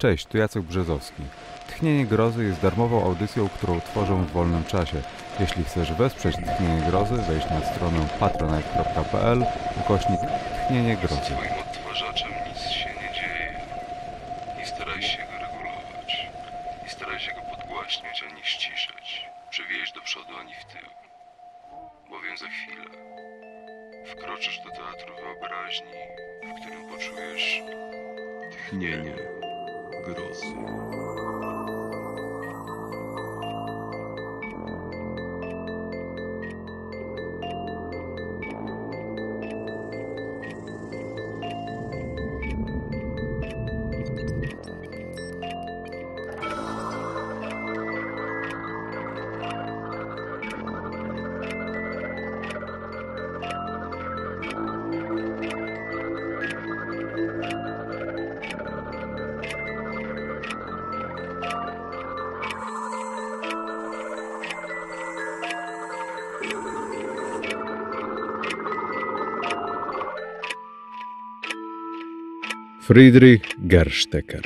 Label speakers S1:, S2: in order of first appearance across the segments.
S1: Cześć, tu Jacek Brzezowski. Tchnienie Grozy jest darmową audycją, którą tworzą w wolnym czasie. Jeśli chcesz wesprzeć Tchnienie Grozy, wejdź na stronę patronite.pl ukośnik Tchnienie Grozy. Swoim odtwarzaczem nic się nie dzieje. Nie staraj się go regulować. Nie staraj się go podgłaśniać ani ściszać. Przewieźć do przodu ani w tył. Bowiem za chwilę wkroczysz do teatru wyobraźni, w którym poczujesz tchnienie. Friedrich Gerstecker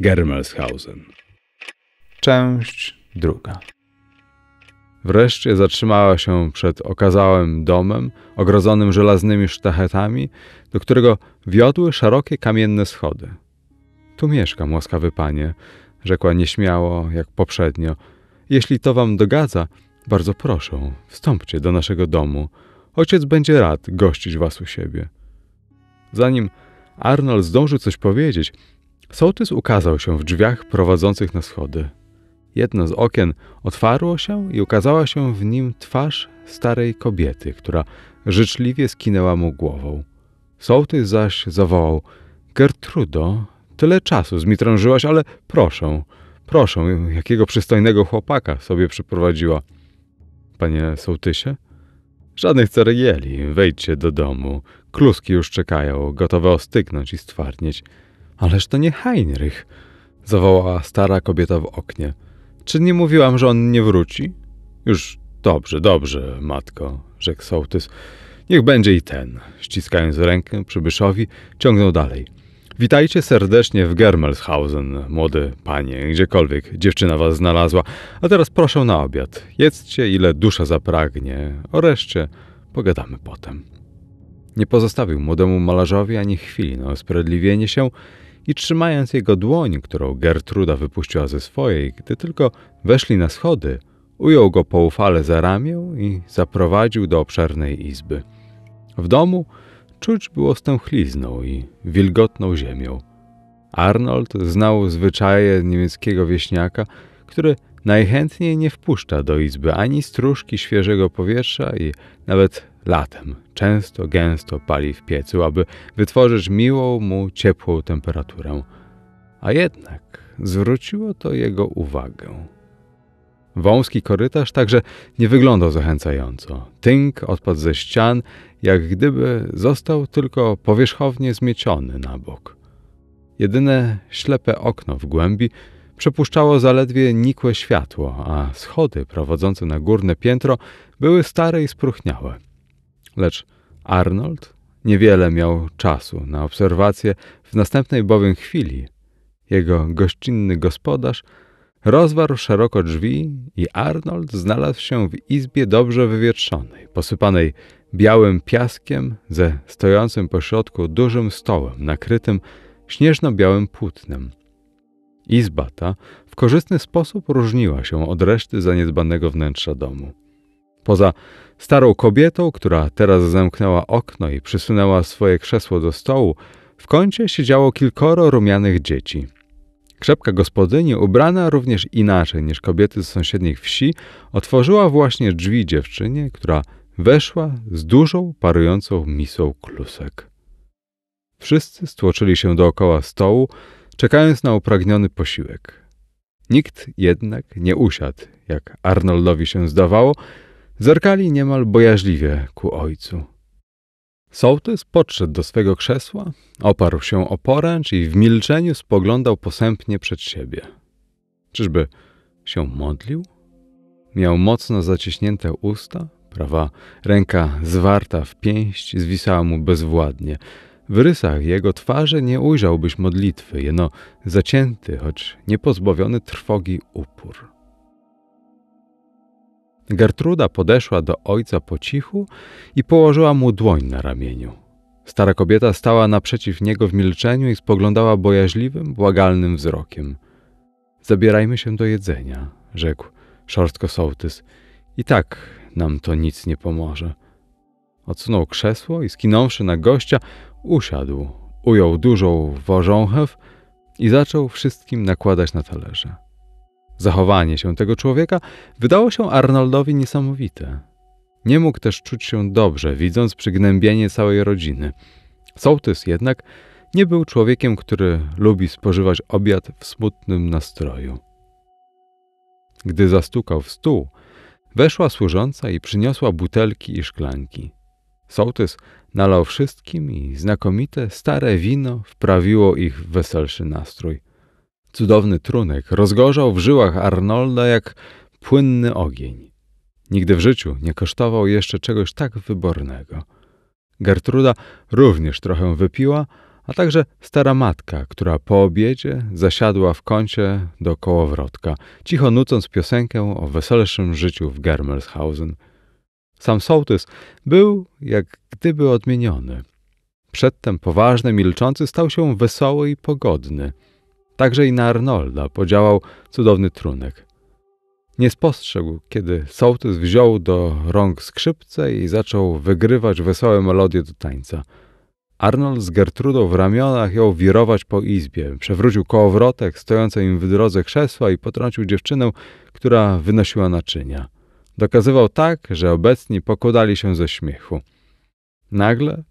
S1: Germelshausen Część druga Wreszcie zatrzymała się przed okazałym domem, ogrodzonym żelaznymi sztachetami, do którego wiodły szerokie kamienne schody. Tu mieszkam, łaskawy panie, rzekła nieśmiało, jak poprzednio. Jeśli to wam dogadza, bardzo proszę, wstąpcie do naszego domu. Ojciec będzie rad gościć was u siebie. Zanim Arnold zdążył coś powiedzieć. Sołtys ukazał się w drzwiach prowadzących na schody. Jedno z okien otwarło się i ukazała się w nim twarz starej kobiety, która życzliwie skinęła mu głową. Sołtys zaś zawołał – Gertrudo, tyle czasu zmitrężyłaś, ale proszę, proszę, jakiego przystojnego chłopaka sobie przyprowadziła. – Panie sołtysie? – Żadnych ceregieli, wejdźcie do domu. Kluski już czekają, gotowe ostygnąć i stwardnieć. Ależ to nie Heinrich, zawołała stara kobieta w oknie. Czy nie mówiłam, że on nie wróci? Już dobrze, dobrze, matko, rzekł sołtys. Niech będzie i ten. Ściskając rękę przybyszowi, ciągnął dalej. Witajcie serdecznie w Germelshausen, młody panie, gdziekolwiek dziewczyna was znalazła. A teraz proszę na obiad. Jedzcie, ile dusza zapragnie. O reszcie pogadamy potem. Nie pozostawił młodemu malarzowi ani chwili na usprawiedliwienie się i trzymając jego dłoń, którą Gertruda wypuściła ze swojej, gdy tylko weszli na schody, ujął go poufale za ramię i zaprowadził do obszernej izby. W domu czuć było stęchlizną i wilgotną ziemią. Arnold znał zwyczaje niemieckiego wieśniaka, który Najchętniej nie wpuszcza do izby ani stróżki świeżego powietrza i nawet latem często gęsto pali w piecu, aby wytworzyć miłą mu ciepłą temperaturę. A jednak zwróciło to jego uwagę. Wąski korytarz także nie wyglądał zachęcająco. Tynk odpadł ze ścian, jak gdyby został tylko powierzchownie zmieciony na bok. Jedyne ślepe okno w głębi Przepuszczało zaledwie nikłe światło, a schody prowadzące na górne piętro były stare i spróchniałe. Lecz Arnold niewiele miał czasu na obserwację, w następnej bowiem chwili jego gościnny gospodarz rozwarł szeroko drzwi i Arnold znalazł się w izbie dobrze wywietrzonej, posypanej białym piaskiem ze stojącym pośrodku dużym stołem nakrytym śnieżno-białym płótnem – Izba ta w korzystny sposób różniła się od reszty zaniedbanego wnętrza domu. Poza starą kobietą, która teraz zamknęła okno i przysunęła swoje krzesło do stołu, w kącie siedziało kilkoro rumianych dzieci. Krzepka gospodyni, ubrana również inaczej niż kobiety z sąsiednich wsi, otworzyła właśnie drzwi dziewczynie, która weszła z dużą, parującą misą klusek. Wszyscy stłoczyli się dookoła stołu, czekając na upragniony posiłek. Nikt jednak nie usiadł, jak Arnoldowi się zdawało, zerkali niemal bojaźliwie ku ojcu. Sołtys podszedł do swego krzesła, oparł się o poręcz i w milczeniu spoglądał posępnie przed siebie. Czyżby się modlił? Miał mocno zaciśnięte usta, prawa ręka zwarta w pięść zwisała mu bezwładnie – w rysach jego twarzy nie ujrzałbyś modlitwy, jeno zacięty, choć niepozbawiony trwogi upór. Gertruda podeszła do ojca po cichu i położyła mu dłoń na ramieniu. Stara kobieta stała naprzeciw niego w milczeniu i spoglądała bojaźliwym, błagalnym wzrokiem. Zabierajmy się do jedzenia, rzekł szorstko sołtys. I tak nam to nic nie pomoże. Odsunął krzesło i skinąwszy na gościa, Usiadł, ujął dużą wożąchew i zaczął wszystkim nakładać na talerze. Zachowanie się tego człowieka wydało się Arnoldowi niesamowite. Nie mógł też czuć się dobrze, widząc przygnębienie całej rodziny. Sołtys jednak nie był człowiekiem, który lubi spożywać obiad w smutnym nastroju. Gdy zastukał w stół, weszła służąca i przyniosła butelki i szklanki. Sołtys Nalał wszystkim i znakomite, stare wino wprawiło ich w weselszy nastrój. Cudowny trunek rozgorzał w żyłach Arnolda jak płynny ogień. Nigdy w życiu nie kosztował jeszcze czegoś tak wybornego. Gertruda również trochę wypiła, a także stara matka, która po obiedzie zasiadła w kącie do kołowrotka, cicho nucąc piosenkę o weselszym życiu w Germelshausen – sam sołtys był jak gdyby odmieniony. Przedtem poważny, milczący stał się wesoły i pogodny. Także i na Arnolda podziałał cudowny trunek. Nie spostrzegł, kiedy sołtys wziął do rąk skrzypce i zaczął wygrywać wesołe melodie do tańca. Arnold z Gertrudą w ramionach jął wirować po izbie. Przewrócił kołowrotek stojące im w drodze krzesła i potrącił dziewczynę, która wynosiła naczynia. Dokazywał tak, że obecni pokładali się ze śmiechu. Nagle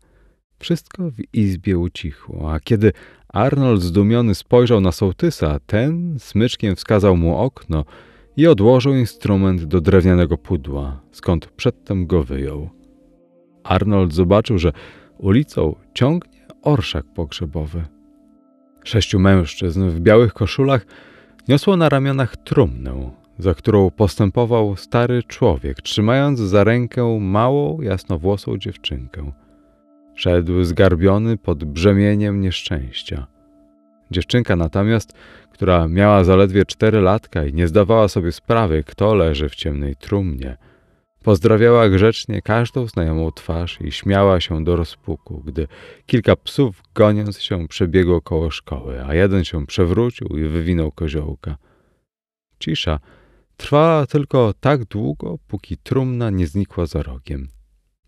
S1: wszystko w izbie ucichło, a kiedy Arnold zdumiony spojrzał na sołtysa, ten smyczkiem wskazał mu okno i odłożył instrument do drewnianego pudła, skąd przedtem go wyjął. Arnold zobaczył, że ulicą ciągnie orszak pogrzebowy. Sześciu mężczyzn w białych koszulach niosło na ramionach trumnę, za którą postępował stary człowiek, trzymając za rękę małą, jasnowłosą dziewczynkę. Szedł zgarbiony pod brzemieniem nieszczęścia. Dziewczynka natomiast, która miała zaledwie cztery latka i nie zdawała sobie sprawy, kto leży w ciemnej trumnie, pozdrawiała grzecznie każdą znajomą twarz i śmiała się do rozpuku, gdy kilka psów goniąc się przebiegło koło szkoły, a jeden się przewrócił i wywinął koziołka. Cisza Trwała tylko tak długo, póki trumna nie znikła za rogiem.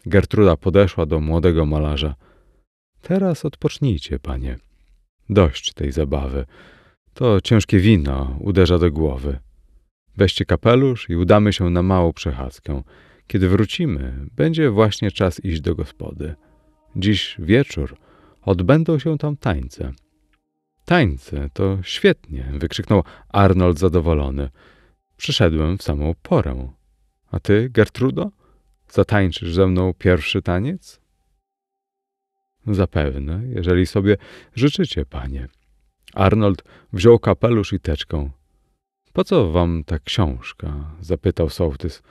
S1: Gertruda podeszła do młodego malarza. Teraz odpocznijcie, panie. Dość tej zabawy. To ciężkie wino uderza do głowy. Weźcie kapelusz i udamy się na małą przechadzkę. Kiedy wrócimy, będzie właśnie czas iść do gospody. Dziś wieczór odbędą się tam tańce. Tańce to świetnie, wykrzyknął Arnold zadowolony. Przyszedłem w samą porę. A ty, Gertrudo, zatańczysz ze mną pierwszy taniec? Zapewne, jeżeli sobie życzycie, panie. Arnold wziął kapelusz i teczkę. Po co wam ta książka? zapytał sołtys.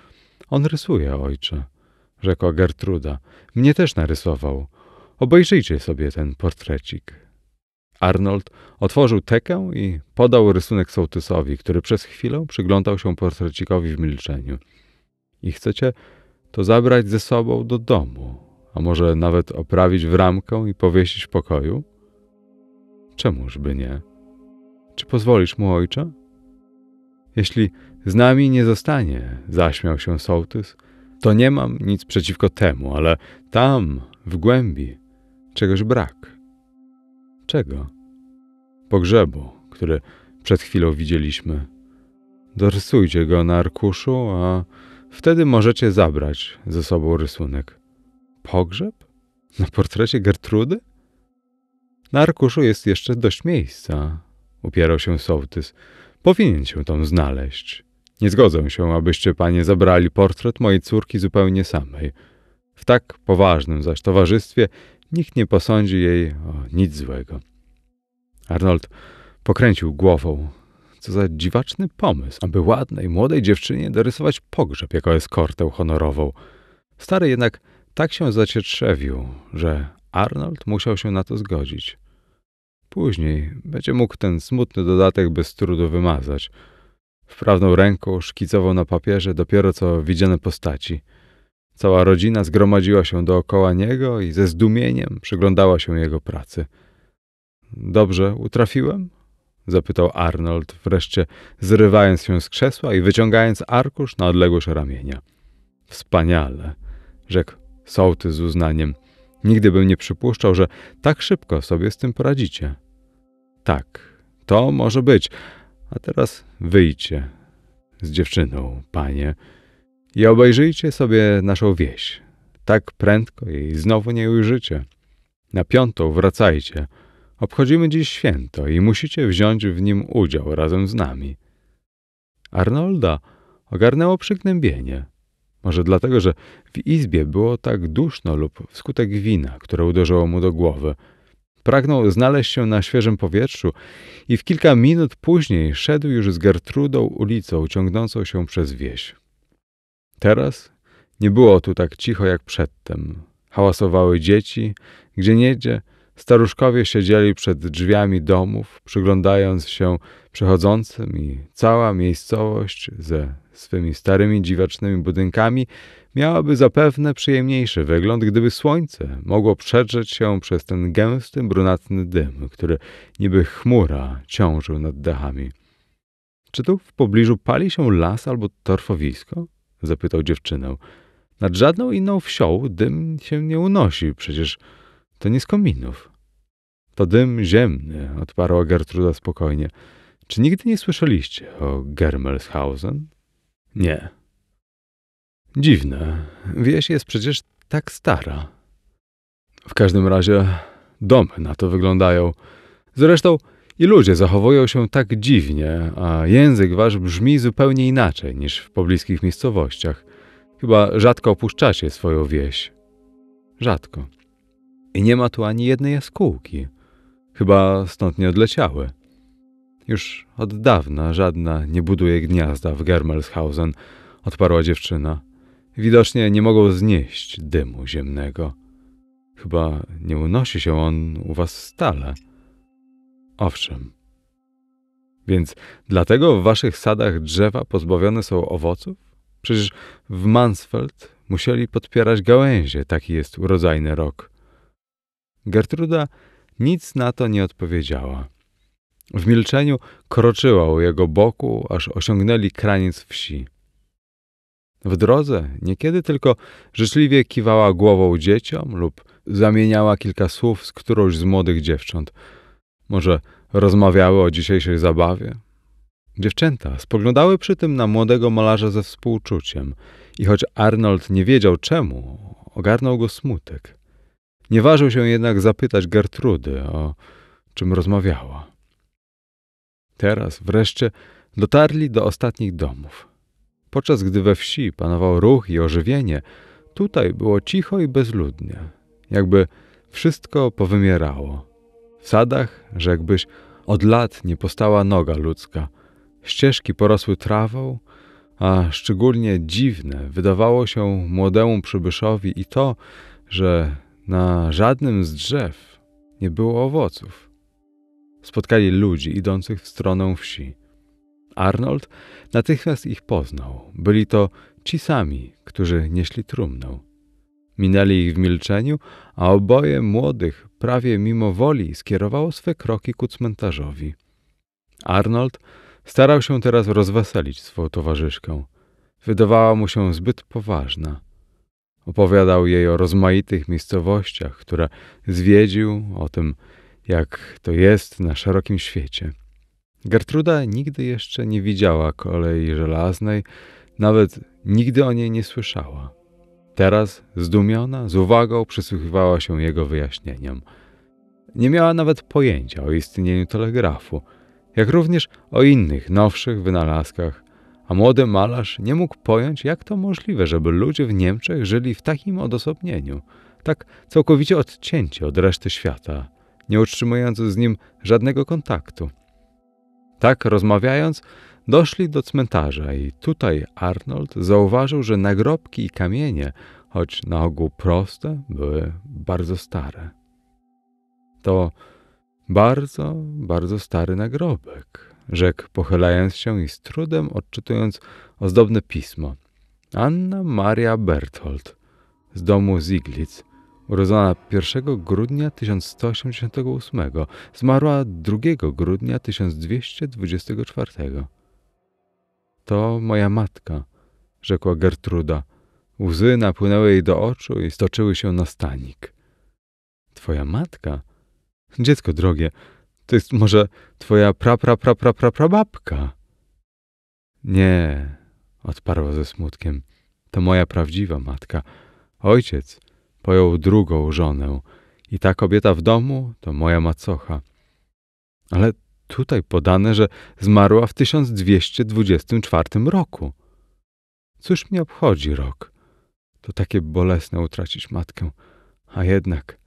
S1: On rysuje, ojcze, rzekła Gertruda. Mnie też narysował. Obejrzyjcie sobie ten portrecik. Arnold otworzył tekę i podał rysunek sołtysowi, który przez chwilę przyglądał się portrecikowi w milczeniu. I chcecie to zabrać ze sobą do domu, a może nawet oprawić w ramkę i powiesić w pokoju? Czemużby nie? Czy pozwolisz mu, ojcze? Jeśli z nami nie zostanie, zaśmiał się sołtys, to nie mam nic przeciwko temu, ale tam, w głębi, czegoś brak. Czego? Pogrzebu, który przed chwilą widzieliśmy. Dorysujcie go na arkuszu, a wtedy możecie zabrać ze sobą rysunek. Pogrzeb? Na portrecie Gertrudy? Na arkuszu jest jeszcze dość miejsca, upierał się sołtys. Powinien się tam znaleźć. Nie zgodzę się, abyście panie zabrali portret mojej córki zupełnie samej. W tak poważnym zaś towarzystwie Nikt nie posądzi jej o nic złego. Arnold pokręcił głową. Co za dziwaczny pomysł, aby ładnej, młodej dziewczynie dorysować pogrzeb jako eskortę honorową. Stary jednak tak się zacietrzewił, że Arnold musiał się na to zgodzić. Później będzie mógł ten smutny dodatek bez trudu wymazać. w prawdą ręką szkicował na papierze dopiero co widziane postaci – Cała rodzina zgromadziła się dookoła niego i ze zdumieniem przyglądała się jego pracy. Dobrze utrafiłem? zapytał Arnold, wreszcie zrywając się z krzesła i wyciągając arkusz na odległość ramienia. Wspaniale, rzekł Sołty z uznaniem. Nigdy bym nie przypuszczał, że tak szybko sobie z tym poradzicie. Tak, to może być. A teraz wyjdźcie z dziewczyną, panie. I obejrzyjcie sobie naszą wieś. Tak prędko jej znowu nie ujrzycie. Na piątą wracajcie. Obchodzimy dziś święto i musicie wziąć w nim udział razem z nami. Arnolda ogarnęło przygnębienie. Może dlatego, że w izbie było tak duszno lub wskutek wina, które uderzyło mu do głowy. Pragnął znaleźć się na świeżym powietrzu i w kilka minut później szedł już z Gertrudą ulicą ciągnącą się przez wieś. Teraz nie było tu tak cicho jak przedtem. Hałasowały dzieci, gdzie niedzie staruszkowie siedzieli przed drzwiami domów, przyglądając się przechodzącym i cała miejscowość ze swymi starymi dziwacznymi budynkami miałaby zapewne przyjemniejszy wygląd, gdyby słońce mogło przedrzeć się przez ten gęsty, brunatny dym, który niby chmura ciążył nad dachami. Czy tu w pobliżu pali się las albo torfowisko? zapytał dziewczynę. Nad żadną inną wsią dym się nie unosi, przecież to nie z kominów. To dym ziemny, odparła Gertruda spokojnie. Czy nigdy nie słyszeliście o Germelshausen? Nie. Dziwne. Wieś jest przecież tak stara. W każdym razie domy na to wyglądają. Zresztą i ludzie zachowują się tak dziwnie, a język wasz brzmi zupełnie inaczej niż w pobliskich miejscowościach. Chyba rzadko opuszczacie swoją wieś. Rzadko. I nie ma tu ani jednej jaskółki. Chyba stąd nie odleciały. Już od dawna żadna nie buduje gniazda w Germelshausen, odparła dziewczyna. Widocznie nie mogą znieść dymu ziemnego. Chyba nie unosi się on u was stale. Owszem. Więc dlatego w waszych sadach drzewa pozbawione są owoców? Przecież w Mansfeld musieli podpierać gałęzie, taki jest urodzajny rok. Gertruda nic na to nie odpowiedziała. W milczeniu kroczyła u jego boku, aż osiągnęli kraniec wsi. W drodze niekiedy tylko życzliwie kiwała głową dzieciom lub zamieniała kilka słów z którąś z młodych dziewcząt – może rozmawiały o dzisiejszej zabawie? Dziewczęta spoglądały przy tym na młodego malarza ze współczuciem i choć Arnold nie wiedział czemu, ogarnął go smutek. Nie ważył się jednak zapytać Gertrudy, o czym rozmawiała. Teraz wreszcie dotarli do ostatnich domów. Podczas gdy we wsi panował ruch i ożywienie, tutaj było cicho i bezludnie, jakby wszystko powymierało. W sadach, rzekłbyś, od lat nie postała noga ludzka. Ścieżki porosły trawą, a szczególnie dziwne wydawało się młodemu przybyszowi i to, że na żadnym z drzew nie było owoców. Spotkali ludzi idących w stronę wsi. Arnold natychmiast ich poznał. Byli to ci sami, którzy nieśli trumnę. Minęli ich w milczeniu, a oboje młodych prawie mimo woli skierowało swe kroki ku cmentarzowi. Arnold starał się teraz rozweselić swoją towarzyszkę. Wydawała mu się zbyt poważna. Opowiadał jej o rozmaitych miejscowościach, które zwiedził, o tym, jak to jest na szerokim świecie. Gertruda nigdy jeszcze nie widziała kolei żelaznej, nawet nigdy o niej nie słyszała. Teraz, zdumiona, z uwagą przysłuchiwała się jego wyjaśnieniom. Nie miała nawet pojęcia o istnieniu telegrafu, jak również o innych, nowszych wynalazkach, a młody malarz nie mógł pojąć, jak to możliwe, żeby ludzie w Niemczech żyli w takim odosobnieniu, tak całkowicie odcięci od reszty świata, nie utrzymując z nim żadnego kontaktu. Tak rozmawiając, Doszli do cmentarza i tutaj Arnold zauważył, że nagrobki i kamienie, choć na ogół proste, były bardzo stare. To bardzo, bardzo stary nagrobek, rzekł pochylając się i z trudem odczytując ozdobne pismo. Anna Maria Berthold z domu Ziglitz, urodzona 1 grudnia 1188, zmarła 2 grudnia 1224. To moja matka, rzekła Gertruda. Łzy napłynęły jej do oczu i stoczyły się na stanik. Twoja matka? Dziecko drogie, to jest może twoja pra pra pra pra pra prababka? Nie, odparła ze smutkiem. To moja prawdziwa matka. Ojciec pojął drugą żonę i ta kobieta w domu to moja macocha. Ale tutaj podane, że zmarła w 1224 roku. Cóż mnie obchodzi rok? To takie bolesne utracić matkę. A jednak,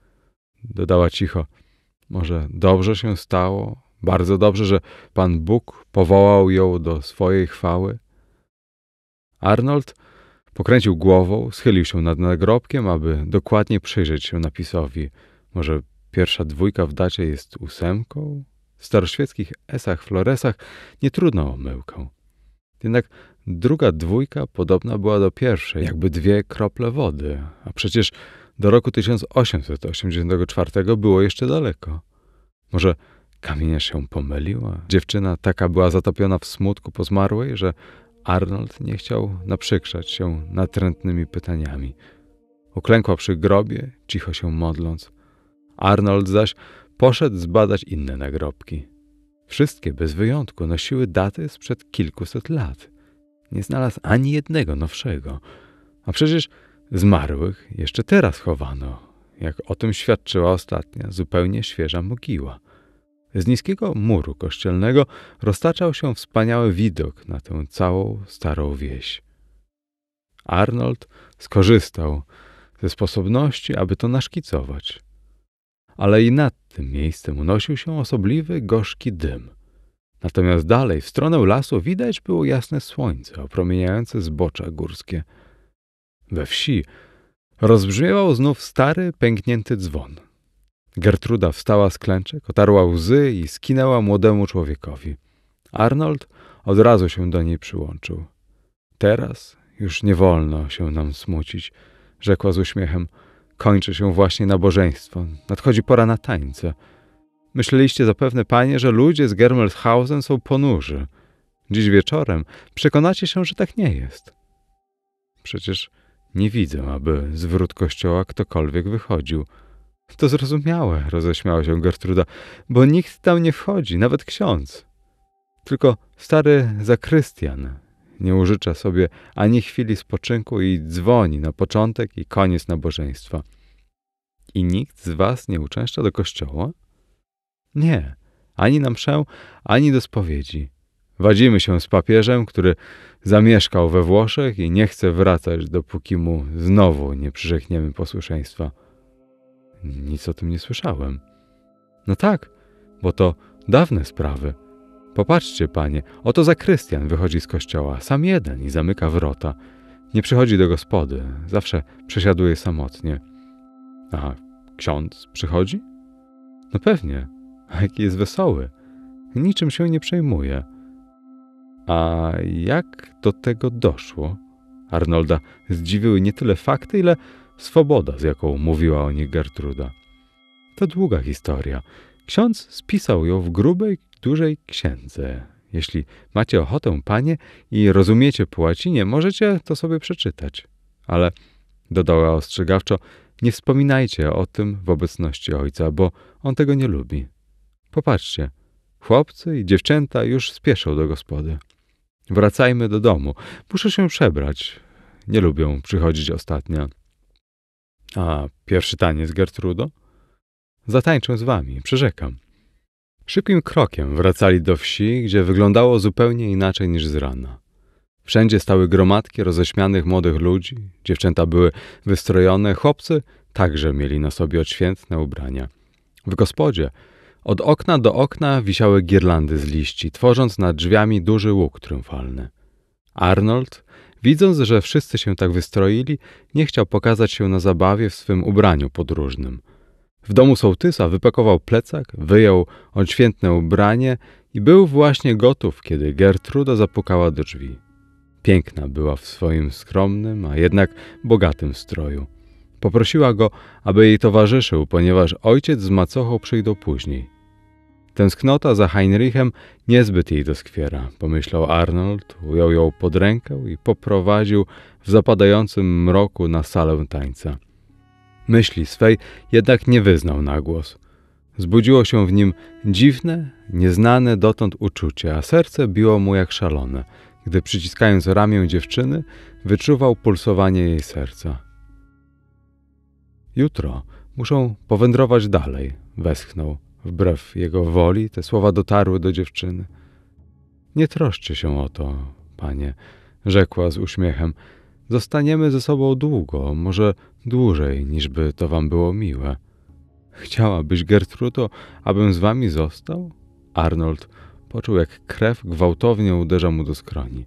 S1: dodała cicho, może dobrze się stało, bardzo dobrze, że Pan Bóg powołał ją do swojej chwały. Arnold pokręcił głową, schylił się nad nagrobkiem, aby dokładnie przyjrzeć się napisowi. Może pierwsza dwójka w dacie jest ósemką? staroświeckich esach Floresach nie trudno o myłkę. Jednak druga dwójka podobna była do pierwszej, jakby dwie krople wody, a przecież do roku 1884 było jeszcze daleko. Może kamienia się pomyliła? Dziewczyna taka była zatopiona w smutku po zmarłej, że Arnold nie chciał naprzykrzać się natrętnymi pytaniami. Uklękła przy grobie, cicho się modląc. Arnold zaś poszedł zbadać inne nagrobki. Wszystkie bez wyjątku nosiły daty sprzed kilkuset lat. Nie znalazł ani jednego nowszego. A przecież zmarłych jeszcze teraz chowano, jak o tym świadczyła ostatnia, zupełnie świeża mogiła. Z niskiego muru kościelnego roztaczał się wspaniały widok na tę całą starą wieś. Arnold skorzystał ze sposobności, aby to naszkicować ale i nad tym miejscem unosił się osobliwy, gorzki dym. Natomiast dalej, w stronę lasu, widać było jasne słońce opromieniające zbocza górskie. We wsi rozbrzmiewał znów stary, pęknięty dzwon. Gertruda wstała z klęczek, otarła łzy i skinęła młodemu człowiekowi. Arnold od razu się do niej przyłączył. Teraz już nie wolno się nam smucić, rzekła z uśmiechem. Kończy się właśnie nabożeństwo. Nadchodzi pora na tańce. Myśleliście zapewne, panie, że ludzie z Germelshausen są ponurzy. Dziś wieczorem przekonacie się, że tak nie jest. Przecież nie widzę, aby z wrót kościoła ktokolwiek wychodził. To zrozumiałe, roześmiała się Gertruda, bo nikt tam nie wchodzi, nawet ksiądz. Tylko stary zakrystian nie użycza sobie ani chwili spoczynku i dzwoni na początek i koniec nabożeństwa. I nikt z was nie uczęszcza do kościoła? Nie, ani na mszę, ani do spowiedzi. Wadzimy się z papieżem, który zamieszkał we Włoszech i nie chce wracać, dopóki mu znowu nie przyrzekniemy posłuszeństwa. Nic o tym nie słyszałem. No tak, bo to dawne sprawy. Popatrzcie, panie, oto zakrystian wychodzi z kościoła, sam jeden i zamyka wrota. Nie przychodzi do gospody, zawsze przesiaduje samotnie. A ksiądz przychodzi? No pewnie, a jaki jest wesoły. Niczym się nie przejmuje. A jak do tego doszło? Arnolda zdziwiły nie tyle fakty, ile swoboda, z jaką mówiła o nich Gertruda. To długa historia. Ksiądz spisał ją w grubej dużej księdze. Jeśli macie ochotę, panie, i rozumiecie po łacinie, możecie to sobie przeczytać. Ale, dodała ostrzegawczo, nie wspominajcie o tym w obecności ojca, bo on tego nie lubi. Popatrzcie, chłopcy i dziewczęta już spieszą do gospody. Wracajmy do domu. Muszę się przebrać. Nie lubią przychodzić ostatnia. A pierwszy taniec, Gertrudo? Zatańczę z wami, przyrzekam. Szybkim krokiem wracali do wsi, gdzie wyglądało zupełnie inaczej niż z rana. Wszędzie stały gromadki roześmianych młodych ludzi, dziewczęta były wystrojone, chłopcy także mieli na sobie odświętne ubrania. W gospodzie od okna do okna wisiały girlandy z liści, tworząc nad drzwiami duży łuk triumfalny. Arnold, widząc, że wszyscy się tak wystroili, nie chciał pokazać się na zabawie w swym ubraniu podróżnym – w domu sołtysa wypakował plecak, wyjął odświętne ubranie i był właśnie gotów, kiedy Gertruda zapukała do drzwi. Piękna była w swoim skromnym, a jednak bogatym stroju. Poprosiła go, aby jej towarzyszył, ponieważ ojciec z macochą przyjdą później. Tęsknota za Heinrichem niezbyt jej doskwiera, pomyślał Arnold, ujął ją pod rękę i poprowadził w zapadającym mroku na salę tańca. Myśli swej jednak nie wyznał na głos. Zbudziło się w nim dziwne, nieznane dotąd uczucie, a serce biło mu jak szalone, gdy przyciskając ramię dziewczyny, wyczuwał pulsowanie jej serca. Jutro muszą powędrować dalej, westchnął. Wbrew jego woli te słowa dotarły do dziewczyny. Nie troszczcie się o to, panie, rzekła z uśmiechem. Zostaniemy ze sobą długo, może dłużej, niż by to wam było miłe. Chciałabyś, Gertrudo, abym z wami został? Arnold poczuł, jak krew gwałtownie uderza mu do skroni.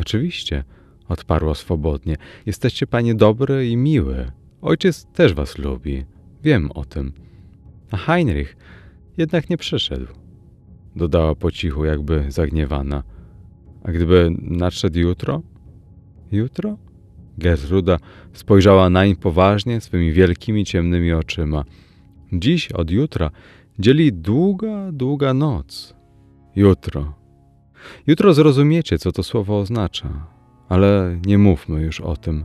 S1: Oczywiście, odparła swobodnie. Jesteście panie dobry i miły. Ojciec też was lubi. Wiem o tym. A Heinrich jednak nie przyszedł. Dodała po cichu, jakby zagniewana. A gdyby nadszedł jutro? Jutro? Gertruda spojrzała nań poważnie swymi wielkimi ciemnymi oczyma. Dziś od jutra dzieli długa, długa noc. Jutro. Jutro zrozumiecie, co to słowo oznacza, ale nie mówmy już o tym,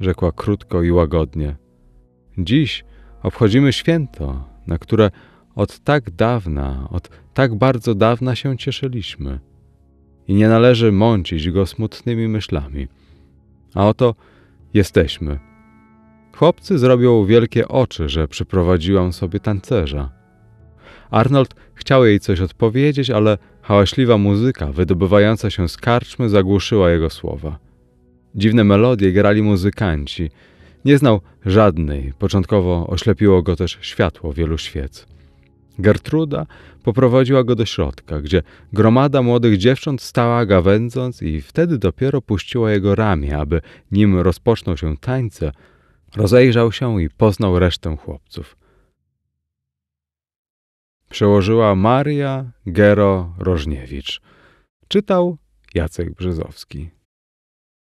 S1: rzekła krótko i łagodnie. Dziś obchodzimy święto, na które od tak dawna, od tak bardzo dawna się cieszyliśmy. I nie należy mącić go smutnymi myślami. A oto jesteśmy. Chłopcy zrobią wielkie oczy, że przyprowadziłam sobie tancerza. Arnold chciał jej coś odpowiedzieć, ale hałaśliwa muzyka wydobywająca się z karczmy zagłuszyła jego słowa. Dziwne melodie grali muzykanci. Nie znał żadnej, początkowo oślepiło go też światło wielu świec. Gertruda poprowadziła go do środka, gdzie gromada młodych dziewcząt stała gawędząc i wtedy dopiero puściła jego ramię, aby nim rozpocznął się tańce, rozejrzał się i poznał resztę chłopców. Przełożyła Maria Gero Rożniewicz. Czytał Jacek Brzezowski.